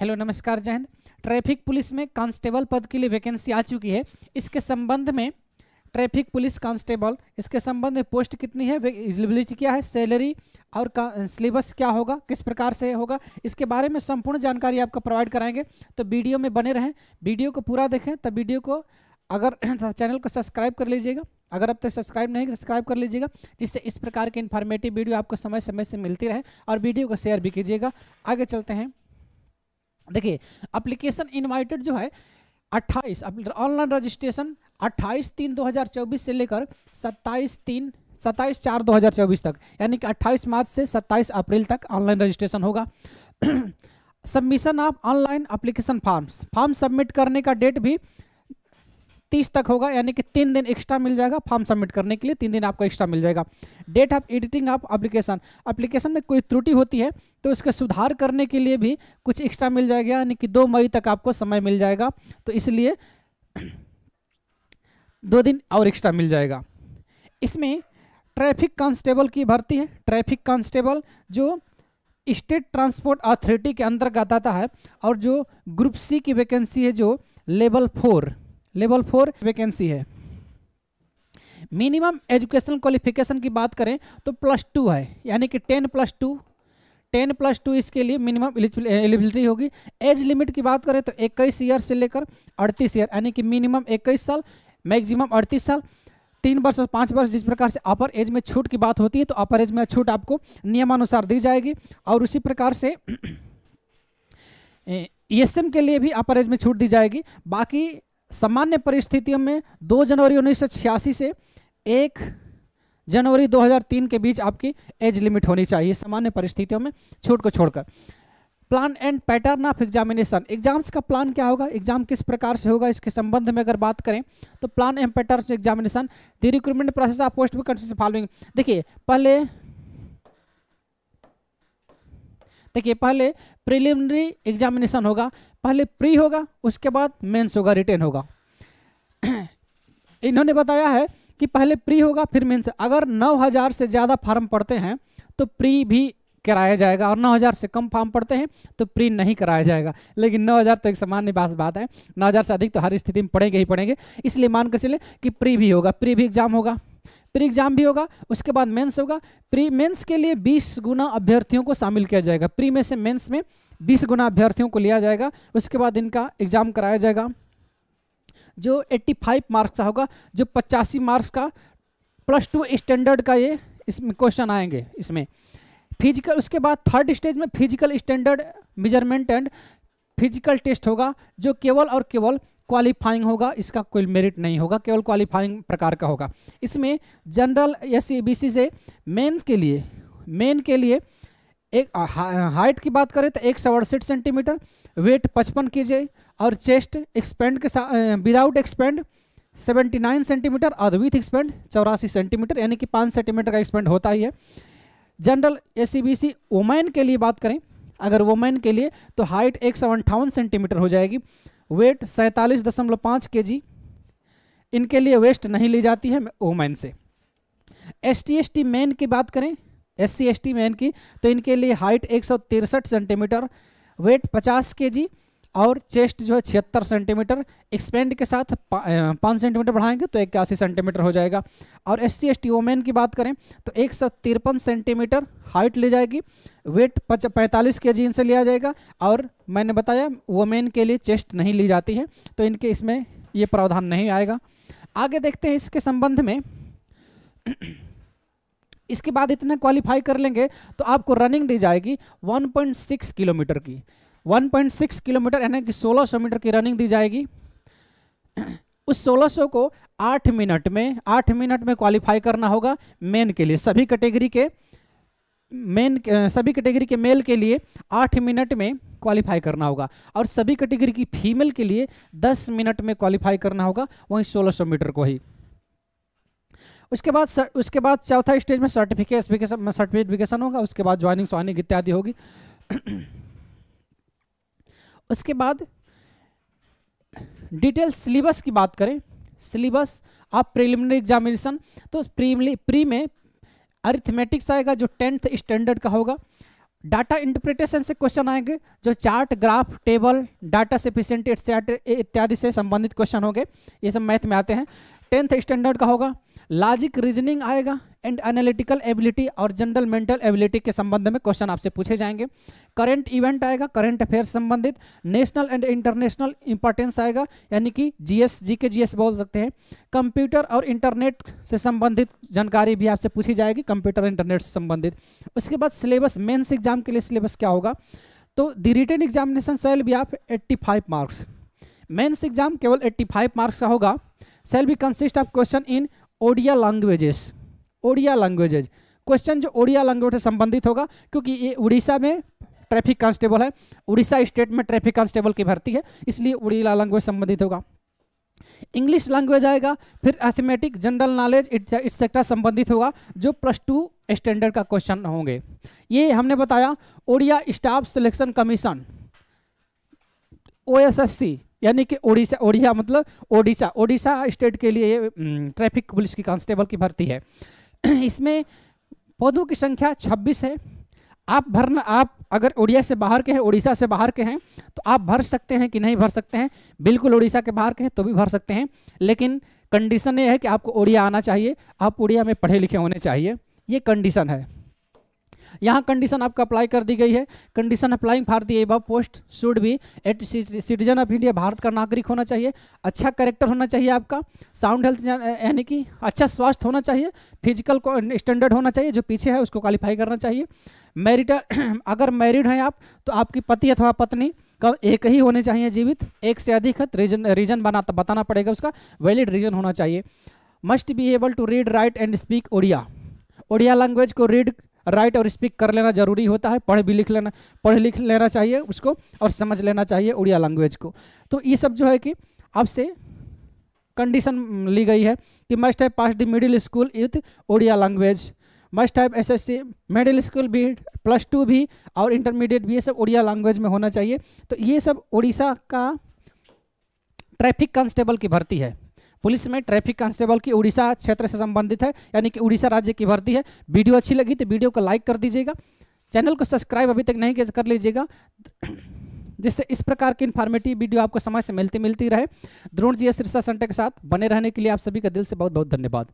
hello नमस्कार जय हिंद ट्रैफिक पुलिस में कांस्टेबल पद के लिए वैकेंसी आ चुकी है इसके संबंध में ट्रैफिक पुलिस कांस्टेबल इसके संबंध में पोस्ट कितनी है एलिजिबिलिटी क्या है सैलरी और का सिलेबस क्या होगा किस प्रकार से होगा इसके बारे में संपूर्ण जानकारी आपको प्रोवाइड कराएंगे तो वीडियो में बने रहें वीडियो को पूरा देखें तब वीडियो को अगर चैनल को सब्सक्राइब कर लीजिएगा अगर अब तक सब्सक्राइब नहीं सब्सक्राइब कर लीजिएगा जिससे इस प्रकार के इन्फॉर्मेटिव वीडियो आपको समय समय से मिलती रहे और वीडियो को शेयर भी कीजिएगा आगे चलते हैं देखिए अप्लीकेशन इन्वाइटेड जो है अट्ठाईस ऑनलाइन रजिस्ट्रेशन अट्ठाईस तीन 2024 से लेकर सत्ताईस तीन सत्ताईस चार 2024 तक यानी कि 28 मार्च से 27 अप्रैल तक ऑनलाइन रजिस्ट्रेशन होगा submission of online application forms form submit करने का डेट भी तीस तक होगा यानी कि तीन दिन एक्स्ट्रा मिल जाएगा फॉर्म सबमिट करने के लिए तीन दिन आपको एक्स्ट्रा मिल जाएगा date of editing of application application में कोई त्रुटि होती है तो उसके सुधार करने के लिए भी कुछ एक्स्ट्रा मिल जाएगा यानी कि दो मई तक आपको समय मिल जाएगा तो इसलिए दो दिन और एक्स्ट्रा मिल जाएगा इसमें ट्रैफिक कांस्टेबल की भर्ती है ट्रैफिक कांस्टेबल जो स्टेट ट्रांसपोर्ट अथॉरिटी के अंतर्गत आता है और जो ग्रुप सी की वैकेंसी है जो level four level four vacancy है मिनिमम एजुकेशनल क्वालिफिकेशन की बात करें तो प्लस टू है यानी कि ten plus two ten plus two इसके लिए मिनिमम एलिजिबिलिटी होगी एज लिमिट की बात करें तो इक्कीस ईयर से लेकर अड़तीस ईयर यानी कि मिनिमम इक्कीस साल मैक्सिमम अड़तीस साल तीन वर्ष और पाँच वर्ष जिस प्रकार से अपर एज में छूट की बात होती है तो अपर एज में छूट आपको नियमानुसार दी जाएगी और उसी प्रकार से ई e के लिए भी अपर एज में छूट दी जाएगी बाकी सामान्य परिस्थितियों में 2 जनवरी उन्नीस से 1 जनवरी 2003 के बीच आपकी एज लिमिट होनी चाहिए सामान्य परिस्थितियों में छूट को छोड़कर plan and pattern of examination exams का प्लान क्या होगा एग्जाम किस प्रकार से होगा इसके संबंध में अगर बात करें तो plan and pattern examination the recruitment process of post भी फॉलोइंग देखिए पहले देखिए तो पहले प्रिलिमिनरी एग्जामिनेशन होगा पहले प्री होगा उसके बाद मेंस होगा रिटेन होगा इन्होंने बताया है कि पहले प्री होगा फिर मेंस अगर 9000 से ज़्यादा फार्म पढ़ते हैं तो प्री भी कराया जाएगा और 9000 से कम फार्म पड़ते हैं तो प्री नहीं कराया जाएगा लेकिन 9000 तो एक सामान्य बात बात है 9000 से अधिक तो हर स्थिति में पढ़ेंगे ही पढ़ेंगे इसलिए मान कर चले कि प्री भी होगा प्री भी एग्जाम होगा प्री एग्जाम भी होगा उसके बाद मेंस होगा प्री मेंस के लिए 20 गुना अभ्यर्थियों को शामिल किया जाएगा प्री में से मेंस में 20 गुना अभ्यर्थियों को लिया जाएगा उसके बाद इनका एग्जाम कराया जाएगा जो 85 मार्क्स का होगा जो पचासी मार्क्स का प्लस टू स्टैंडर्ड का ये इसमें क्वेश्चन आएंगे इसमें फिजिकल उसके बाद थर्ड स्टेज में physical standard measurement and physical test होगा जो केवल और केवल क्वालिफाइंग होगा इसका कोई मेरिट नहीं होगा केवल क्वालिफाइंग प्रकार का होगा इसमें जनरल एस सी से मेन्स के लिए मेन के लिए एक हाइट की बात करें तो एक सौ अड़सठ सेंटीमीटर वेट पचपन के जी और चेस्ट एक्सपेंड के साथ विदाउट एक्सपेंड 79 सेंटीमीटर और विथ एक्सपेंड चौरासी सेंटीमीटर यानी कि पाँच सेंटीमीटर का एक्सपेंड होता ही है general A C B C women के लिए बात करें अगर वोमैन के लिए तो हाइट एक सौ अंठावन सेंटीमीटर हो जाएगी वेट सैंतालीस दशमलव पाँच के जी इनके लिए वेस्ट नहीं ली जाती है वुमेन से S T S T man की बात करें S C S T man की तो इनके लिए हाइट एक सौ तिरसठ सेंटीमीटर वेट पचास के जी और चेस्ट जो है छिहत्तर सेंटीमीटर एक्सपेंड के साथ पाँच सेंटीमीटर बढ़ाएंगे तो इक्यासी सेंटीमीटर हो जाएगा और S C S T women की बात करें तो एक सौ तिरपन सेंटीमीटर हाइट ले जाएगी वेट पच पैंतालीस के जी इनसे लिया जाएगा और मैंने बताया वोमेन के लिए चेस्ट नहीं ली जाती है तो इनके इसमें ये प्रावधान नहीं आएगा आगे देखते हैं इसके संबंध में इसके बाद इतना क्वालिफाई कर लेंगे तो आपको रनिंग दी जाएगी 1.6 किलोमीटर की 1.6 किलोमीटर यानी कि 1600 मीटर की रनिंग दी जाएगी उस 1600 को 8 मिनट में 8 मिनट में क्वालिफाई करना होगा मेन के लिए सभी कैटेगरी के मेन सभी कैटेगरी के मेल के लिए 8 मिनट में क्वालिफाई करना होगा और सभी कैटेगरी की फीमेल के लिए 10 मिनट में क्वालिफाई करना होगा वहीं 1600 मीटर को ही उसके बाद उसके बाद चौथा स्टेज में सर्टिफिकेशन सर्टिफिकेशन होगा उसके बाद ज्वाइनिंग स्वाइनिंग इत्यादि होगी उसके बाद डिटेल सिलेबस की बात करें सिलेबस आप प्रीलिमिनरी एग्जामिनेशन तो प्री में अरिथमेटिक्स आएगा जो टेंथ स्टैंडर्ड का होगा डाटा इंटरप्रिटेशन से क्वेश्चन आएंगे जो chart graph table data sufficient इत्यादि से संबंधित क्वेश्चन होंगे ये सब मैथ में आते हैं टेंथ स्टैंडर्ड का होगा लॉजिक रीजनिंग आएगा एंड एनालिटिकल एबिलिटी और जनरल मेंटल एबिलिटी के संबंध में क्वेश्चन आपसे पूछे जाएंगे करंट इवेंट आएगा करंट अफेयर संबंधित नेशनल एंड इंटरनेशनल इंपॉर्टेंस आएगा यानी कि जीएस जी के जीएस बोल सकते हैं कंप्यूटर और इंटरनेट से संबंधित जानकारी भी आपसे पूछी जाएगी कंप्यूटर इंटरनेट से संबंधित उसके बाद सिलेबस मेन्स एग्जाम के लिए सिलेबस क्या होगा तो दी रिटर्न एग्जामिनेशन सेल भी आप फाइव मार्क्स मेन्स एग्जाम केवल फाइव मार्क्स का होगा सेल भी consist of question in Odia languages Odia languages question जो ओडिया लैंग्वेज से संबंधित होगा क्योंकि ये उड़ीसा में ट्रैफिक कांस्टेबल है उड़ीसा स्टेट में ट्रैफिक कांस्टेबल की भर्ती है इसलिए उड़ीला लैंग्वेज संबंधित होगा इंग्लिश लैंग्वेज आएगा फिर एथमेटिक जनरल नॉलेज एक्सेट्रा संबंधित होगा जो प्लस टू स्टैंडर्ड का क्वेश्चन होंगे ये हमने बताया Odia staff selection commission O यानी कि ओडिशा ओडिया मतलब ओडिशा ओडिशा स्टेट के लिए ट्रैफिक हम्म, पुलिस की कांस्टेबल की भर्ती है इसमें पौधों की संख्या 26 है आप भरना आप अगर उड़िया से बाहर के हैं उड़ीसा से बाहर के हैं तो आप भर सकते हैं कि नहीं भर सकते हैं बिल्कुल उड़ीसा के बाहर के हैं तो भी भर सकते हैं लेकिन कंडीशन ये है कि आपको उड़िया आना चाहिए आप उड़िया में पढ़े लिखे होने चाहिए ये कंडीशन है यहाँ कंडीशन आपका अप्लाई कर दी गई है condition applying for the above post should be at citizen of India Bharat का नागरिक होना चाहिए अच्छा करेक्टर होना चाहिए आपका साउंड हेल्थ यानी कि अच्छा स्वास्थ्य होना चाहिए फिजिकल स्टैंडर्ड होना चाहिए जो पीछे है उसको क्वालिफाई करना चाहिए मैरिड अगर मैरिड हैं आप तो आपकी पति अथवा पत्नी कब एक ही होने चाहिए जीवित एक से अधिक है रीजन रीजन बनाता बताना पड़ेगा उसका वैलिड रीजन होना चाहिए must be able to read write and speak Odia Odia language को रीड राइट और स्पीक कर लेना जरूरी होता है पढ़ भी लिख लेना पढ़ लिख लेना चाहिए उसको और समझ लेना चाहिए उड़िया लैंग्वेज को तो ये सब जो है कि आपसे कंडीशन ली गई है कि must have pass the middle school with Oriya language must have see middle school भी प्लस टू भी और इंटरमीडिएट भी ये सब उड़िया लैंग्वेज में होना चाहिए तो ये सब उड़ीसा का ट्रैफिक कांस्टेबल की भर्ती है पुलिस में ट्रैफिक कांस्टेबल की उड़ीसा क्षेत्र से संबंधित है यानी कि उड़ीसा राज्य की भर्ती है वीडियो अच्छी लगी तो वीडियो को लाइक कर दीजिएगा चैनल को सब्सक्राइब अभी तक नहीं तो कर लीजिएगा जिससे इस प्रकार की इन्फॉर्मेटिव वीडियो आपको समय से मिलती मिलती रहे Drona G S research centre के साथ बने रहने के लिए आप सभी का दिल से बहुत बहुत धन्यवाद